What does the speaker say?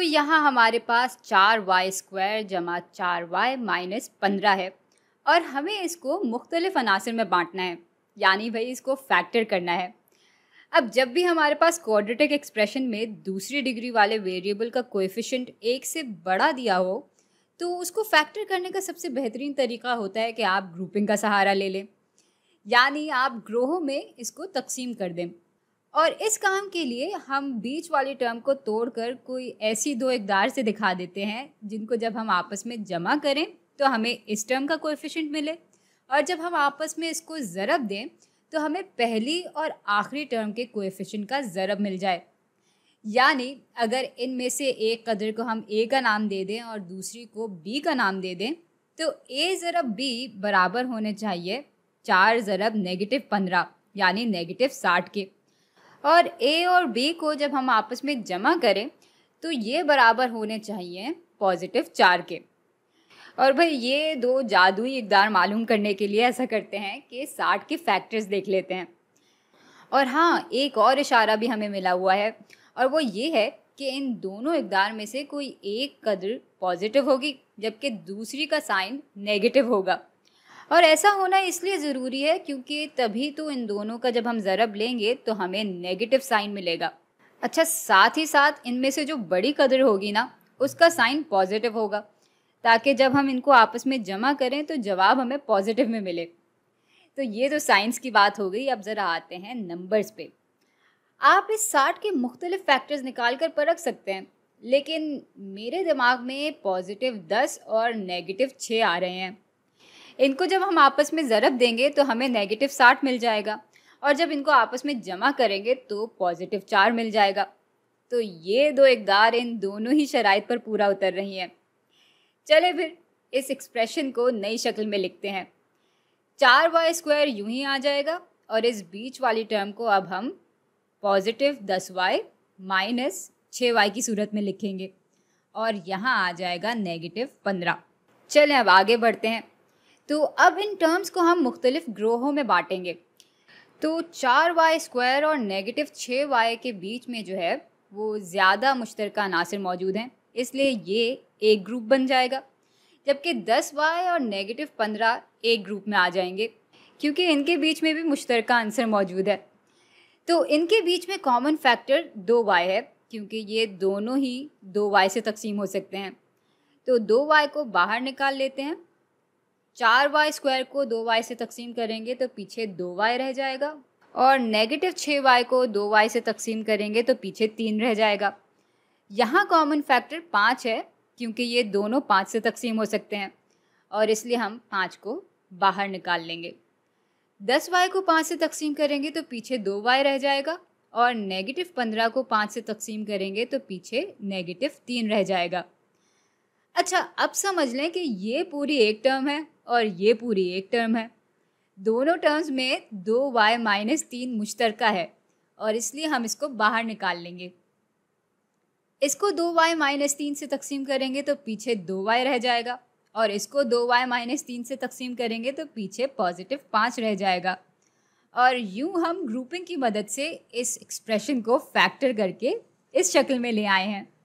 तो यहाँ हमारे पास चार वाई स्क्वायर जमा चार वाई माइनस पंद्रह है और हमें इसको मुख्तलिफ अनासर में बांटना है यानी भाई इसको फैक्टर करना है अब जब भी हमारे पास क्वाड्रेटिक एक्सप्रेशन में दूसरी डिग्री वाले वेरिएबल का कोएफिशिएंट एक से बड़ा दिया हो तो उसको फैक्टर करने का सबसे बेहतरीन तरीका होता है कि आप ग्रुपिंग का सहारा ले लें यानी आप ग्रोहों में इसको तकसीम कर दें और इस काम के लिए हम बीच वाली टर्म को तोड़कर कोई ऐसी दो एकदार से दिखा देते हैं जिनको जब हम आपस में जमा करें तो हमें इस टर्म का कोएफिशिएंट मिले और जब हम आपस में इसको ज़रब दें तो हमें पहली और आखिरी टर्म के कोएफिशिएंट का ज़रब मिल जाए यानी अगर इन में से एक कदर को हम ए का नाम दे दें और दूसरी को बी का नाम दे दें तो ए ज़रब बी बराबर होने चाहिए चार ज़रब नेगेटिव पंद्रह यानी नेगेटिव साठ के और ए और बी को जब हम आपस में जमा करें तो ये बराबर होने चाहिए पॉजिटिव चार के और भाई ये दो जादुई इकदार मालूम करने के लिए ऐसा करते हैं कि साठ के फैक्टर्स देख लेते हैं और हाँ एक और इशारा भी हमें मिला हुआ है और वो ये है कि इन दोनों इकदार में से कोई एक कदर पॉजिटिव होगी जबकि दूसरी का साइन नेगेटिव होगा और ऐसा होना इसलिए ज़रूरी है क्योंकि तभी तो इन दोनों का जब हम ज़रब लेंगे तो हमें नेगेटिव साइन मिलेगा अच्छा साथ ही साथ इनमें से जो बड़ी कदर होगी ना उसका साइन पॉजिटिव होगा ताकि जब हम इनको आपस में जमा करें तो जवाब हमें पॉजिटिव में मिले तो ये तो साइंस की बात हो गई अब ज़रा आते हैं नंबर्स पे आप इस साठ के मुख्तलिफ फैक्टर्स निकाल कर परख सकते हैं लेकिन मेरे दिमाग में पॉजिटिव दस और नेगेटिव छः आ रहे हैं इनको जब हम आपस में ज़रब देंगे तो हमें नेगेटिव साठ मिल जाएगा और जब इनको आपस में जमा करेंगे तो पॉजिटिव चार मिल जाएगा तो ये दो इकदार इन दोनों ही शराइ पर पूरा उतर रही हैं चले फिर इस एक्सप्रेशन को नई शक्ल में लिखते हैं चार वाई स्क्वायर यूं ही आ जाएगा और इस बीच वाली टर्म को अब हम पॉजिटिव दस वाई माइनस छः वाई की सूरत में लिखेंगे और यहाँ आ जाएगा नेगेटिव पंद्रह चलें अब आगे बढ़ते हैं तो अब इन टर्म्स को हम मुख्तलिफ ग्रोहों में बांटेंगे तो चार वाई स्क्वायर और नेगेटिव छः वाई के बीच में जो है वो ज़्यादा मुश्तर अनासर मौजूद हैं इसलिए ये एक ग्रुप बन जाएगा जबकि दस वाई और नेगेटिव पंद्रह एक ग्रुप में आ जाएंगे क्योंकि इनके बीच में भी मुश्तर आंसर मौजूद है तो इनके बीच में कॉमन फैक्टर दो वाई है क्योंकि ये दोनों ही दो वाई से तकसीम हो सकते हैं तो दो वाई को बाहर निकाल लेते हैं चार वाई स्क्वायर को दो वाई से तकसीम करेंगे तो पीछे दो वाई रह जाएगा और नेगेटिव छः वाई को दो वाई से तकसीम करेंगे तो पीछे तीन रह जाएगा यहाँ कॉमन फैक्टर पाँच है क्योंकि ये दोनों पाँच से तकसीम हो सकते हैं और इसलिए हम पाँच को बाहर निकाल लेंगे दस वाई को पाँच से तकसीम करेंगे तो पीछे दो वाई रह जाएगा और नेगेटिव पंद्रह को पाँच से तकसीम करेंगे तो पीछे नेगेटिव तीन रह जाएगा अच्छा अब समझ लें कि ये पूरी एक टर्म है और ये पूरी एक टर्म है दोनों टर्म्स में दो वाई माइनस तीन मुश्तरका है और इसलिए हम इसको बाहर निकाल लेंगे इसको दो वाई माइनस तीन से तकसीम करेंगे तो पीछे दो वाई रह जाएगा और इसको दो वाई माइनस तीन से तकसीम करेंगे तो पीछे पॉजिटिव पाँच रह जाएगा और यूँ हम ग्रुपिंग की मदद से इस एक्सप्रेशन को फैक्टर करके इस शक्ल में ले आए हैं